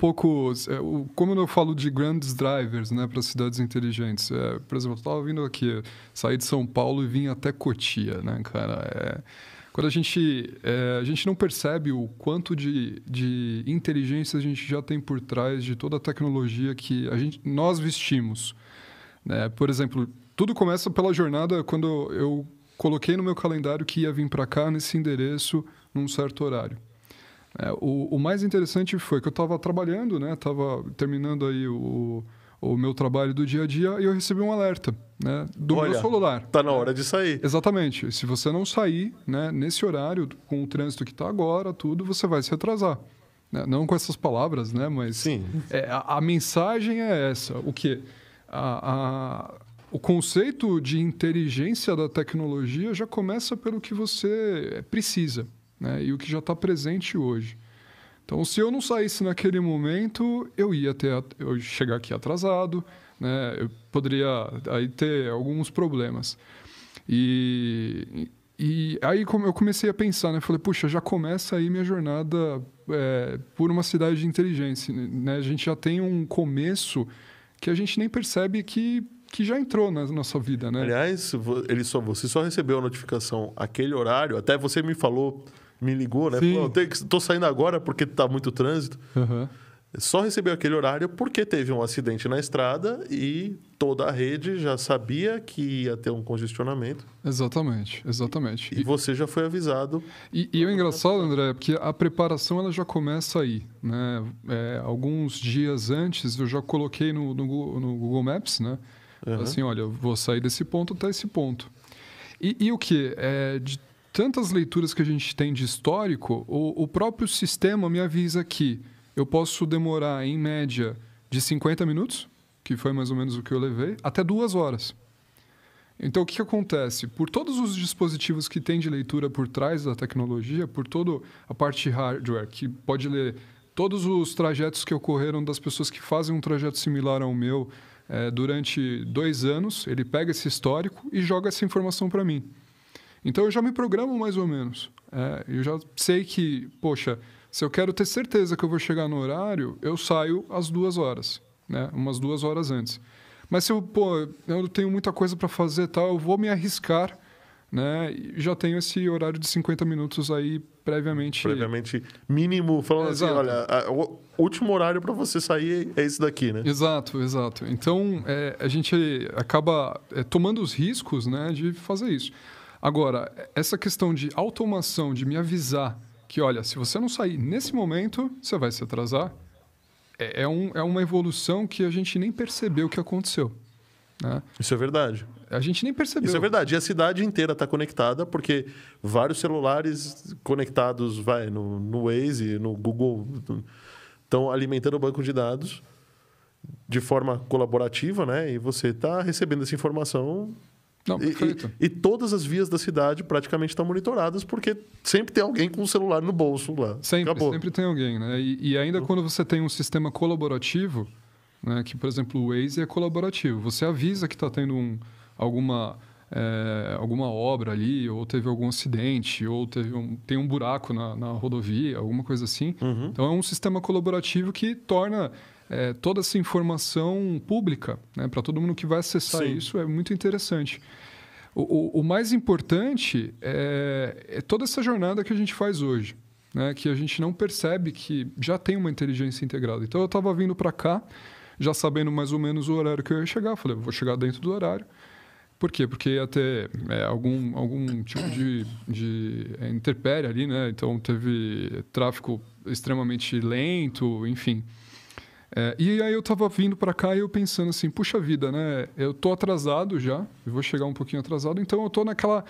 pouco é, como eu falo de grandes drivers né, para cidades inteligentes. É, por exemplo, eu estava vindo aqui, saí de São Paulo e vim até Cotia, né, cara? É, quando a gente, é, a gente não percebe o quanto de, de inteligência a gente já tem por trás de toda a tecnologia que a gente, nós vestimos. Né? Por exemplo, tudo começa pela jornada quando eu coloquei no meu calendário que ia vir para cá nesse endereço num certo horário. É, o, o, mais interessante foi que eu estava trabalhando, né? Tava terminando aí o, o meu trabalho do dia a dia e eu recebi um alerta, né? Do Olha, meu celular. Tá na hora de sair. Exatamente. Se você não sair, né? Nesse horário, com o trânsito que está agora, tudo, você vai se atrasar. Né? Não com essas palavras, né? Mas Sim. É, a, a, mensagem é essa. O que a, a o conceito de inteligência da tecnologia já começa pelo que você precisa né? e o que já está presente hoje. Então, se eu não saísse naquele momento, eu ia ter, eu ia chegar aqui atrasado, né? eu poderia aí ter alguns problemas. E, e aí eu comecei a pensar, né? Falei, puxa, já começa aí minha jornada é, por uma cidade de inteligência, né, né? A gente já tem um começo que a gente nem percebe que que já entrou na nossa vida, né? Aliás, ele só, você só recebeu a notificação aquele horário, até você me falou me ligou, né? eu Falou, que, tô saindo agora porque tá muito trânsito. Uhum. Só recebeu aquele horário porque teve um acidente na estrada e toda a rede já sabia que ia ter um congestionamento. Exatamente, exatamente. E, e você já foi avisado. E, e o engraçado, André, é porque a preparação ela já começa aí. Né? É, alguns dias antes eu já coloquei no, no, no Google Maps, né? Uhum. Assim, olha, vou sair desse ponto até esse ponto. E, e o que? É, de tantas leituras que a gente tem de histórico, o, o próprio sistema me avisa que eu posso demorar, em média, de 50 minutos, que foi mais ou menos o que eu levei, até duas horas. Então, o que, que, acontece? Por todos os dispositivos que tem de leitura por trás da tecnologia, por toda a parte hardware, que pode ler todos os trajetos que ocorreram das pessoas que fazem um trajeto similar ao meu é, durante dois anos, ele pega esse histórico e joga essa informação para mim. Então eu já me programo mais ou menos. É, eu já sei que, poxa, se eu quero ter certeza que eu vou chegar no horário, eu saio às duas horas, né? Umas duas horas antes. Mas se eu, pô, eu tenho muita coisa para fazer tal, eu vou me arriscar, né? já tenho esse horário de 50 minutos aí previamente. Previamente mínimo, falando assim, olha, o último horário para você sair é esse daqui, né? Exato, exato. Então é, a gente acaba é, tomando os riscos, né, de fazer isso. Agora, essa questão de automação, de me avisar que, olha, se você não sair nesse momento, você vai se atrasar, é, é, um, é uma evolução que a gente nem percebeu que aconteceu. Né? Isso é verdade. A gente nem percebeu. Isso é verdade. E a cidade inteira está conectada, porque vários celulares conectados vai, no, no Waze, no Google, estão alimentando o banco de dados de forma colaborativa, né? E você está recebendo essa informação não, perfeito. E, e, todas as vias da cidade praticamente estão monitoradas, porque sempre tem alguém com o um celular no bolso lá. Sempre, Acabou. sempre tem alguém, né? E, e ainda uhum. quando você tem um sistema colaborativo, né, que, por exemplo, o Waze é colaborativo. Você avisa que está tendo um, alguma, é, alguma obra ali, ou teve algum acidente, ou teve um, tem um buraco na, na rodovia, alguma coisa assim. Uhum. Então, é um sistema colaborativo que torna é, toda essa informação pública, né, para todo mundo que vai acessar Sim. isso, é muito interessante. O, o, o mais importante é, é, toda essa jornada que a gente faz hoje, né, que a gente não percebe que já tem uma inteligência integrada. Então, eu estava vindo para cá, já sabendo mais ou menos o horário que eu ia chegar, falei, vou chegar dentro do horário. Por quê? Porque ia ter é, algum, algum tipo de, de é, ali, né? Então teve tráfego extremamente lento, enfim. É, e aí eu tava vindo para cá e eu pensando assim, puxa vida, né? Eu tô atrasado já, eu vou chegar um pouquinho atrasado, então eu tô naquela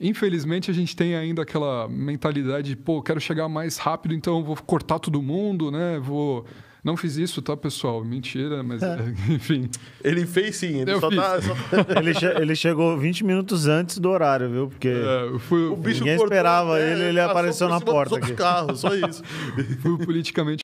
Infelizmente, a gente tem ainda aquela mentalidade de, pô, quero chegar mais rápido, então vou cortar todo mundo, né? Vou. Não fiz isso, tá, pessoal? Mentira, mas é. enfim. Ele fez sim, ele eu só fiz. tá. Só... ele, che ele, chegou 20 minutos antes do horário, viu? Porque é, fui... o bicho ninguém esperava é, ele, ele apareceu na porta. Aqui. Carros, só isso. fui politicamente